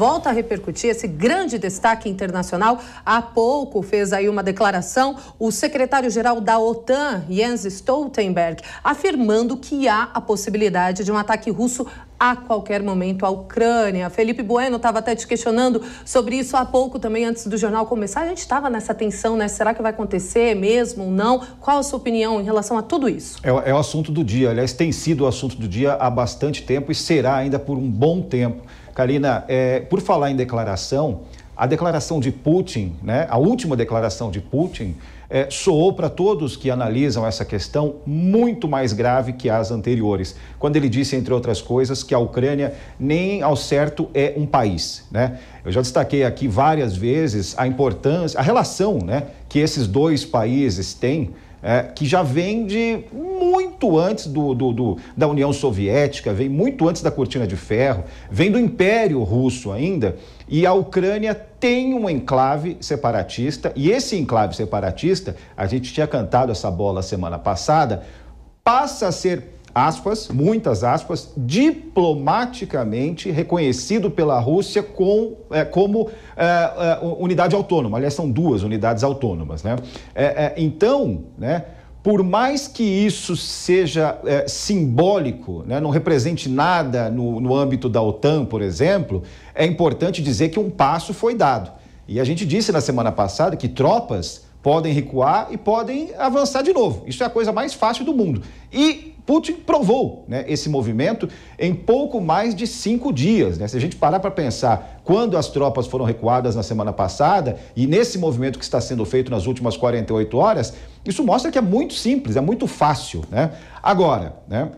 volta a repercutir esse grande destaque internacional. Há pouco fez aí uma declaração o secretário-geral da OTAN, Jens Stoltenberg, afirmando que há a possibilidade de um ataque russo a qualquer momento à Ucrânia. Felipe Bueno estava até te questionando sobre isso há pouco também, antes do jornal começar. A gente estava nessa tensão, né? Será que vai acontecer mesmo ou não? Qual a sua opinião em relação a tudo isso? É, é o assunto do dia, aliás, tem sido o assunto do dia há bastante tempo e será ainda por um bom tempo. Karina, é, por falar em declaração, a declaração de Putin, né, a última declaração de Putin, é, soou para todos que analisam essa questão muito mais grave que as anteriores, quando ele disse, entre outras coisas, que a Ucrânia nem ao certo é um país. Né? Eu já destaquei aqui várias vezes a importância, a relação né, que esses dois países têm é, que já vem de muito antes do, do, do, da União Soviética, vem muito antes da Cortina de Ferro, vem do Império Russo ainda, e a Ucrânia tem um enclave separatista, e esse enclave separatista, a gente tinha cantado essa bola semana passada, passa a ser aspas, muitas aspas, diplomaticamente reconhecido pela Rússia com, é, como é, é, unidade autônoma. Aliás, são duas unidades autônomas. Né? então, né, por mais que isso seja simbólico, né, não represente nada no, no âmbito da OTAN, por exemplo, é importante dizer que um passo foi dado. E a gente disse na semana passada que tropas Podem recuar e podem avançar de novo. Isso é a coisa mais fácil do mundo. E Putin provou né, esse movimento em pouco mais de cinco dias. Né? Se a gente parar para pensar quando as tropas foram recuadas na semana passada e nesse movimento que está sendo feito nas últimas 48 horas, isso mostra que é muito simples, é muito fácil. Né? Agora, né,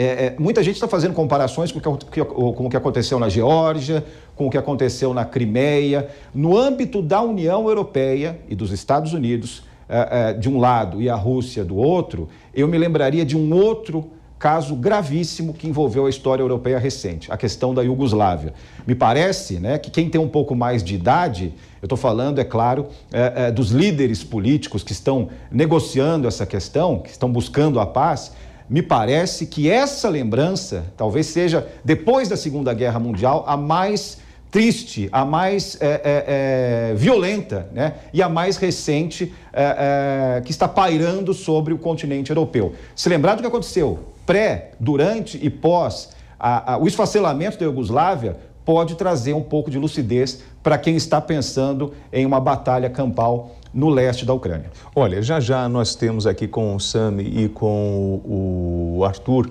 é, é, muita gente está fazendo comparações com o, que, com o, que, aconteceu na Geórgia, com o que aconteceu na Crimeia. No âmbito da União Europeia e dos Estados Unidos, é, é, de um lado, e a Rússia do outro, eu me lembraria de um outro caso gravíssimo que envolveu a história europeia recente, a questão da Iugoslávia. Me parece né, que quem tem um pouco mais de idade, eu estou falando, é claro, é, é, dos líderes políticos que estão negociando essa questão, que estão buscando a paz, me parece que essa lembrança talvez seja, depois da Segunda Guerra Mundial, a mais triste, a mais é, é, é, violenta né? e a mais recente eh, eh, que está pairando sobre o continente europeu. Se lembrar do que aconteceu pré, durante e pós a, a, o esfacelamento da Iugoslávia, pode trazer um pouco de lucidez para quem está pensando em uma batalha campal no leste da Ucrânia. Olha, já já nós temos aqui com o Sami e com o Arthur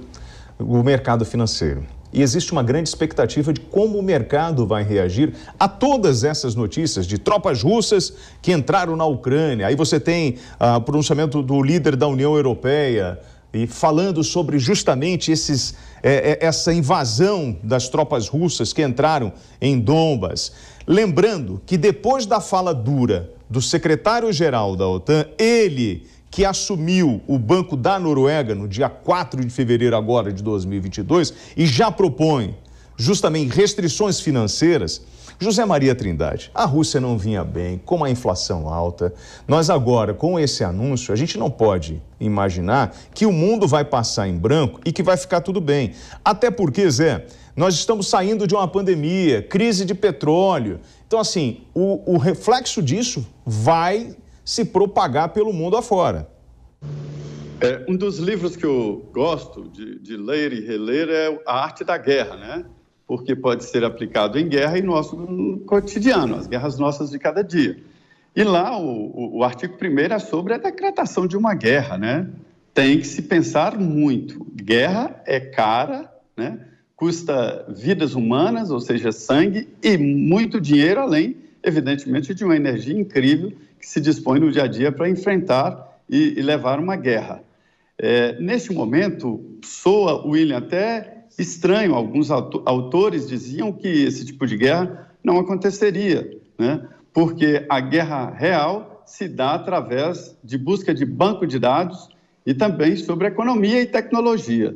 o mercado financeiro. E existe uma grande expectativa de como o mercado vai reagir a todas essas notícias de tropas russas que entraram na Ucrânia. Aí você tem o uh, ah, pronunciamento do líder da União Europeia e falando sobre justamente esses é, é, essa invasão das tropas russas que entraram em Dombas. Lembrando que depois da fala dura do secretário-geral da OTAN, ele que assumiu o Banco da Noruega no dia 4 de fevereiro agora de 2022 e já propõe justamente restrições financeiras, José Maria Trindade, a Rússia não vinha bem, com a inflação alta. Nós agora, com esse anúncio, a gente não pode imaginar que o mundo vai passar em branco e que vai ficar tudo bem. Até porque, Zé, nós estamos saindo de uma pandemia, crise de petróleo. Então, assim, o, o reflexo disso vai se propagar pelo mundo afora. É, um dos livros que eu gosto de, de ler e reler é A Arte da Guerra, né? porque pode ser aplicado em guerra e nosso cotidiano, as guerras nossas de cada dia. E lá o, o, o artigo 1 é sobre a decretação de uma guerra, né? Tem que se pensar muito. Guerra é cara, né? custa vidas humanas, ou seja, sangue, e muito dinheiro, além, evidentemente, de uma energia incrível que se dispõe no dia a dia para enfrentar e, e, levar uma guerra. É, neste momento, soa, William, até estranho. Alguns autores diziam que esse tipo de guerra não aconteceria, né? porque a guerra real se dá através de busca de banco de dados e também sobre economia e tecnologia.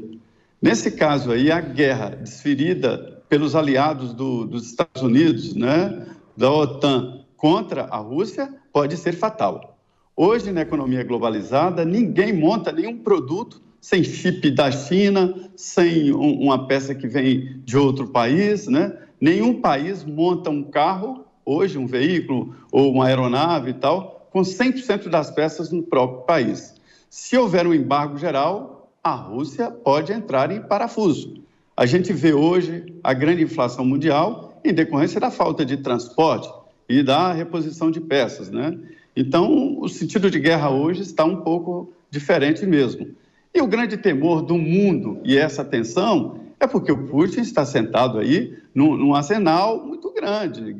Nesse caso aí, a guerra desferida pelos aliados do, dos Estados Unidos, né, da OTAN, contra a Rússia, pode ser fatal. Hoje, na economia globalizada, ninguém monta nenhum produto sem chip da China, sem um, uma peça que vem de outro país, né? Nenhum país monta um carro hoje, um veículo ou uma aeronave e tal, com 100% das peças no próprio país. Se houver um embargo geral, a Rússia pode entrar em parafuso. A gente vê hoje a grande inflação mundial em decorrência da falta de transporte e da reposição de peças, né? Então, o sentido de guerra hoje está um pouco diferente mesmo. E o grande temor do mundo e essa tensão é porque o Putin está sentado aí num, num arsenal muito grande,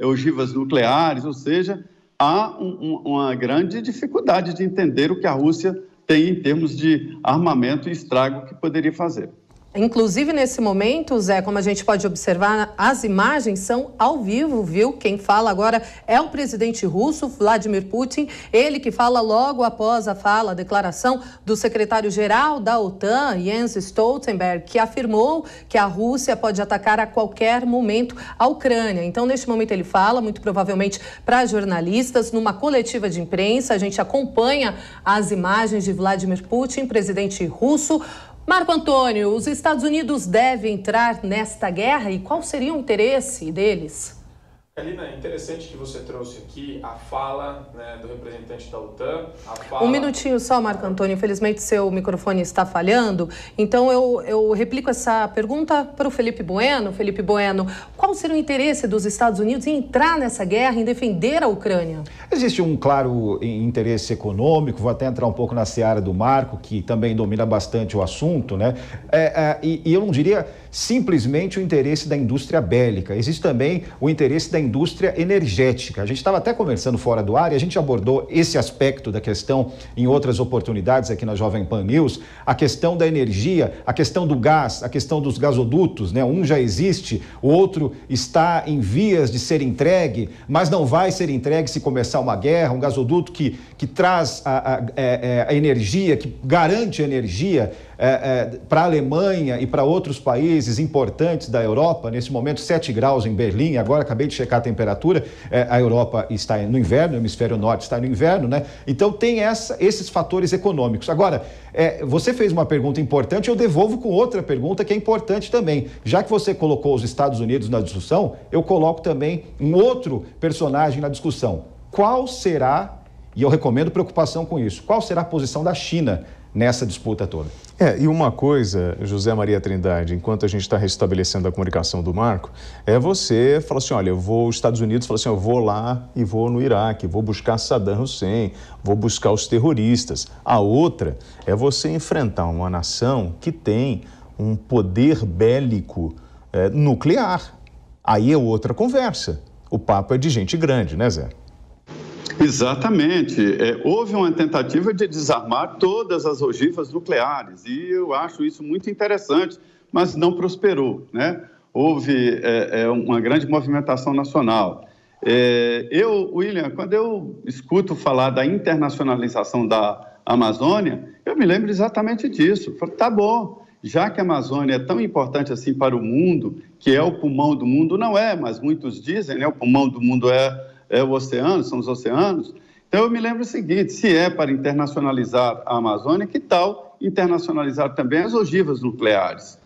ogivas nucleares, ou seja, há um, um, uma grande dificuldade de entender o que a Rússia tem em termos de armamento e estrago que poderia fazer. Inclusive, nesse momento, Zé, como a gente pode observar, as imagens são ao vivo, viu? Quem fala agora é o presidente russo, Vladimir Putin, ele que fala logo após a fala, a declaração do secretário-geral da OTAN, Jens Stoltenberg, que afirmou que a Rússia pode atacar a qualquer momento a Ucrânia. Então, neste momento, ele fala, muito provavelmente para jornalistas, numa coletiva de imprensa. A gente acompanha as imagens de Vladimir Putin, presidente russo. Marco Antônio, os Estados Unidos devem entrar nesta guerra e qual seria o interesse deles? Kalina, é interessante que você trouxe aqui a fala né, do representante da OTAN. Fala... Um minutinho só, Marco Antônio. Infelizmente, seu microfone está falhando. Então, eu, eu replico essa pergunta para o Felipe Bueno. Felipe Bueno, qual será o interesse dos Estados Unidos em entrar nessa guerra, em defender a Ucrânia? Existe um claro interesse econômico. Vou até entrar um pouco na seara do Marco, que também domina bastante o assunto. né? É, é, e, e eu não diria simplesmente o interesse da indústria bélica, existe também o interesse da indústria energética. A gente estava até conversando fora do ar e a gente abordou esse aspecto da questão em outras oportunidades aqui na Jovem Pan News, a questão da energia, a questão do gás, a questão dos gasodutos, né? Um já existe, o outro está em vias de ser entregue, mas não vai ser entregue se começar uma guerra, um gasoduto que, que traz a, a, a, é, é, a energia, que garante a energia é, é, para a Alemanha e para outros países importantes da Europa, nesse momento 7 graus em Berlim, agora acabei de checar a temperatura, é, a Europa está no inverno, o hemisfério norte está no inverno, né? Então tem essa, esses fatores econômicos. Agora, é, você fez uma pergunta importante, eu devolvo com outra pergunta que é importante também. Já que você colocou os Estados Unidos na discussão, eu coloco também um outro personagem na discussão. Qual será, e eu recomendo preocupação com isso, qual será a posição da China nessa disputa toda? É, e uma coisa, José Maria Trindade, enquanto a gente está restabelecendo a comunicação do Marco, é você falar assim: olha, eu vou aos Estados Unidos, falar assim, eu vou lá e vou no Iraque, vou buscar Saddam Hussein, vou buscar os terroristas. A outra é você enfrentar uma nação que tem um poder bélico é, nuclear. Aí é outra conversa. O papo é de gente grande, né, Zé? Exatamente. É, houve uma tentativa de desarmar todas as ogivas nucleares e eu acho isso muito interessante, mas não prosperou. Né? Houve é, é, uma grande movimentação nacional. É, eu, William, quando eu escuto falar da internacionalização da Amazônia, eu me lembro exatamente disso. Falei, tá bom, já que a Amazônia é tão importante assim para o mundo, que é o pulmão do mundo, não é, mas muitos dizem, né? O pulmão do mundo é é o oceano, são os oceanos. Então eu me lembro o seguinte: se é para internacionalizar a Amazônia, que tal internacionalizar também as ogivas nucleares?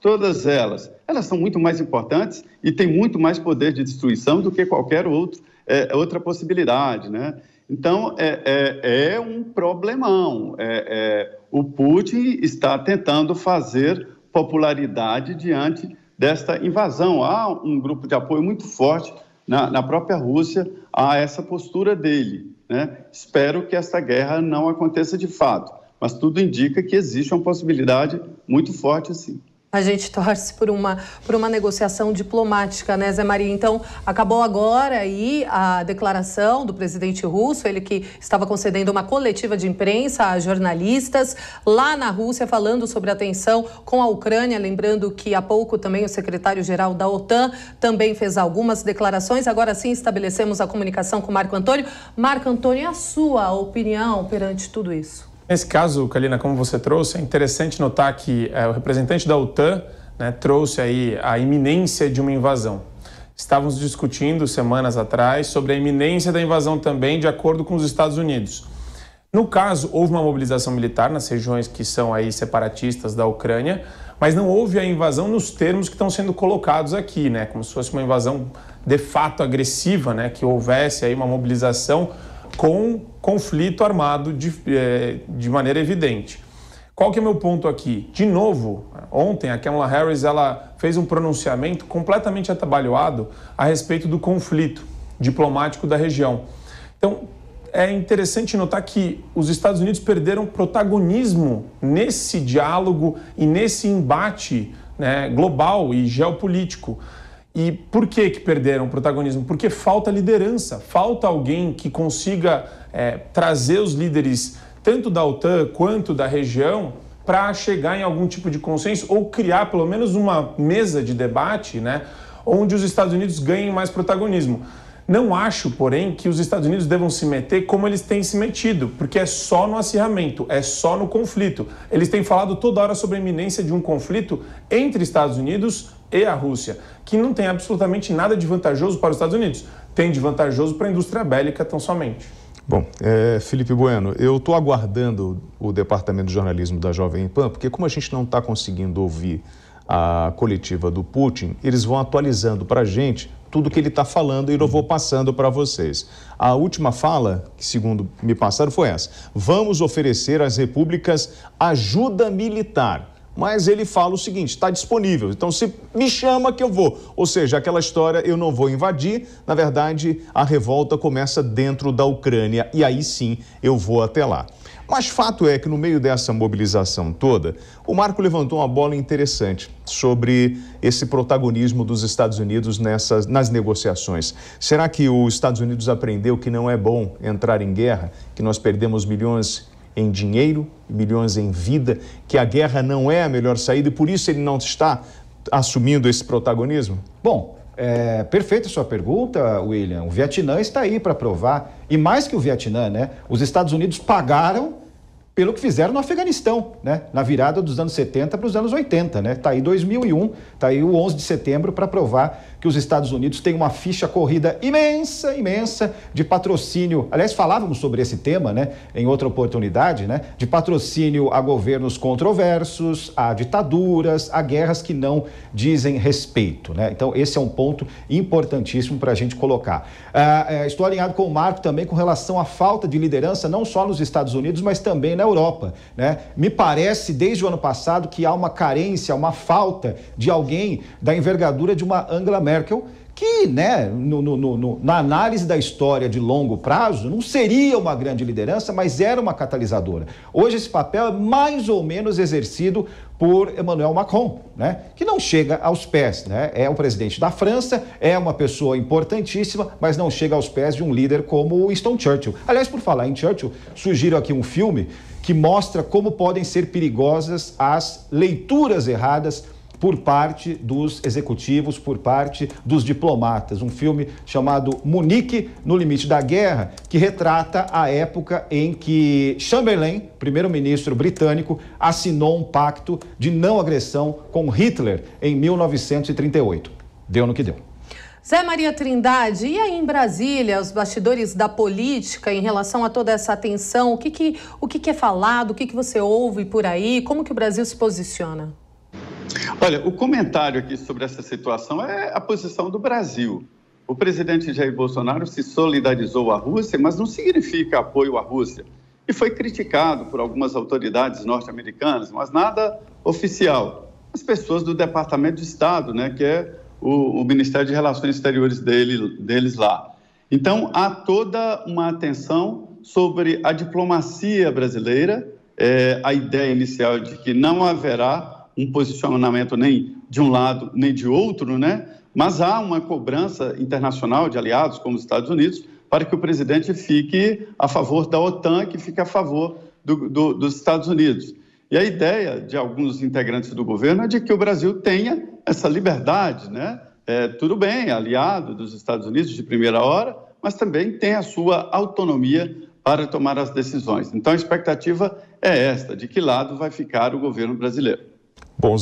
Todas elas, elas são muito mais importantes e têm muito mais poder de destruição do que qualquer outro, é, outra possibilidade, né? Então, é, é, é, um problemão. É, é o Putin está tentando fazer popularidade diante desta invasão. Há um grupo de apoio muito forte na, na própria Rússia a essa postura dele. Né? Espero que essa guerra não aconteça de fato, mas tudo indica que existe uma possibilidade muito forte assim. A gente torce por uma, por uma negociação diplomática, né, Zé Maria? Então, acabou agora aí a declaração do presidente russo, ele que estava concedendo uma coletiva de imprensa a jornalistas lá na Rússia, falando sobre a tensão com a Ucrânia. Lembrando que há pouco também o secretário-geral da OTAN também fez algumas declarações. Agora sim estabelecemos a comunicação com Marco Antônio. Marco Antônio, a sua opinião perante tudo isso? Nesse caso, Kalina, como você trouxe, é interessante notar que é, o representante da OTAN né, trouxe aí a iminência de uma invasão. Estávamos discutindo semanas atrás sobre a iminência da invasão também, de acordo com os Estados Unidos. No caso, houve uma mobilização militar nas regiões que são aí separatistas da Ucrânia, mas não houve a invasão nos termos que estão sendo colocados aqui, né? Como se fosse uma invasão de fato agressiva, né? Que houvesse aí uma mobilização com conflito armado de, é, de maneira evidente. Qual que é o meu ponto aqui? De novo, ontem a Kamala Harris ela fez um pronunciamento completamente atabalhoado a respeito do conflito diplomático da região. Então, é interessante notar que os Estados Unidos perderam protagonismo nesse diálogo e nesse embate né, global e geopolítico. E por que, que perderam protagonismo? Porque falta liderança, falta alguém que consiga é, trazer os líderes, tanto da OTAN quanto da região, para chegar em algum tipo de consenso ou criar pelo menos uma mesa de debate né, onde os Estados Unidos ganhem mais protagonismo. Não acho, porém, que os Estados Unidos devam se meter como eles têm se metido, porque é só no acirramento, é só no conflito. Eles têm falado toda hora sobre a iminência de um conflito entre Estados Unidos e a Rússia, que não tem absolutamente nada de vantajoso para os Estados Unidos, tem de vantajoso para a indústria bélica tão somente. Bom, é, Felipe Bueno, eu estou aguardando o Departamento de Jornalismo da Jovem Pan, porque como a gente não está conseguindo ouvir a coletiva do Putin, eles vão atualizando para a gente tudo que ele está falando e eu vou passando para vocês. A última fala, que segundo me passaram, foi essa. Vamos oferecer às repúblicas ajuda militar mas ele fala o seguinte: está disponível. Então, se me chama que eu vou. Ou seja, aquela história eu não vou invadir. Na verdade, a revolta começa dentro da Ucrânia e aí sim eu vou até lá. Mas fato é que no meio dessa mobilização toda, o Marco levantou uma bola interessante sobre esse protagonismo dos Estados Unidos nessas, nas negociações. Será que os Estados Unidos aprendeu que não é bom entrar em guerra, que nós perdemos milhões em dinheiro, milhões em vida, que a guerra não é a melhor saída e por isso ele não está assumindo esse protagonismo? Bom, é, perfeita sua pergunta, William. O Vietnã está aí para provar, e mais que o Vietnã, né? Os Estados Unidos pagaram pelo que fizeram no Afeganistão, né? na virada dos anos 70 para os anos 80. Né? Tá aí 2001, tá aí o 11 de setembro para provar que os Estados Unidos têm uma ficha corrida imensa, imensa de patrocínio. Aliás, falávamos sobre esse tema né? em outra oportunidade, né? de patrocínio a governos controversos, a ditaduras, a guerras que não dizem respeito. Né? Então, esse é um ponto importantíssimo para a gente colocar. Ah, é, estou alinhado com o Marco também com relação à falta de liderança, não só nos Estados Unidos, mas também na Europa. Né? Me parece, desde o ano passado, que há uma carência, uma falta de alguém da envergadura de uma Angela Merkel que, né, no, no, no, na análise da história de longo prazo, não seria uma grande liderança, mas era uma catalisadora. Hoje esse papel é mais ou menos exercido por Emmanuel Macron, né, que não chega aos pés, né, é o presidente da França, é uma pessoa importantíssima, mas não chega aos pés de um líder como Winston Churchill. Aliás, por falar em Churchill, sugiro aqui um filme que mostra como podem ser perigosas as leituras erradas por parte dos executivos, por parte dos diplomatas. Um filme chamado Munique no Limite da Guerra, que retrata a época em que Chamberlain, primeiro-ministro britânico, assinou um pacto de não agressão com Hitler em 1938. Deu no que deu. Zé Maria Trindade, e aí em Brasília, os bastidores da política em relação a toda essa atenção, o que, que, o que, que é falado, o que, que você ouve por aí, como que o Brasil se posiciona? Olha, o comentário aqui sobre essa situação é a posição do Brasil. O presidente Jair Bolsonaro se solidarizou à Rússia, mas não significa apoio à Rússia. E foi criticado por algumas autoridades norte-americanas, mas nada oficial. As pessoas do Departamento de Estado, né, que é o, o Ministério de Relações Exteriores dele, deles lá. Então, há toda uma atenção sobre a diplomacia brasileira, é, a ideia inicial de que não haverá um posicionamento nem de um lado nem de outro, né? mas há uma cobrança internacional de aliados, como os Estados Unidos, para que o presidente fique a favor da OTAN, que fique a favor do, do, dos Estados Unidos. E a ideia de alguns integrantes do governo é de que o Brasil tenha essa liberdade, né? É, tudo bem, aliado dos Estados Unidos de primeira hora, mas também tem a sua autonomia para tomar as decisões. Então a expectativa é esta: de que lado vai ficar o governo brasileiro? Bom,